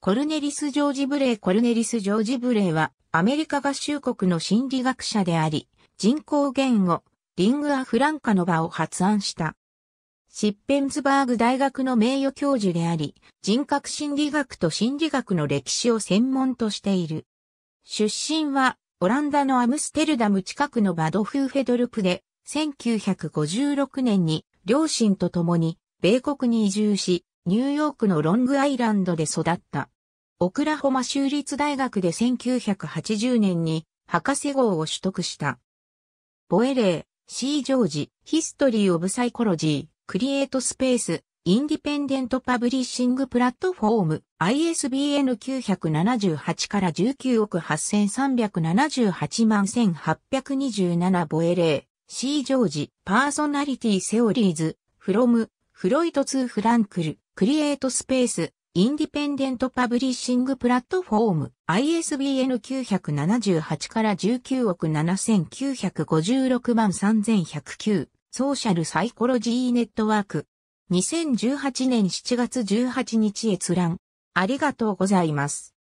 コルネリス・ジョージ・ブレイコルネリス・ジョージ・ブレイはアメリカ合衆国の心理学者であり、人工言語、リングア・フランカの場を発案した。シッペンズバーグ大学の名誉教授であり、人格心理学と心理学の歴史を専門としている。出身は、オランダのアムステルダム近くのバドフーフェドルプで、1956年に両親と共に米国に移住し、ニューヨークのロングアイランドで育った。オクラホマ州立大学で1980年に博士号を取得した。ボエレー、シー・ジョージ、ヒストリー・オブ・サイコロジー、クリエイト・スペース、インディペンデント・パブリッシング・プラットフォーム、ISBN 978から19億8378万1827ボエレー、シー・ジョージ、パーソナリティ・セオリーズ、フロム、フロイト・ツー・フランクル。クリエイトスペース、インディペンデントパブリッシングプラットフォーム ISBN 978から19億7956万3109ソーシャルサイコロジーネットワーク2018年7月18日閲覧ありがとうございます。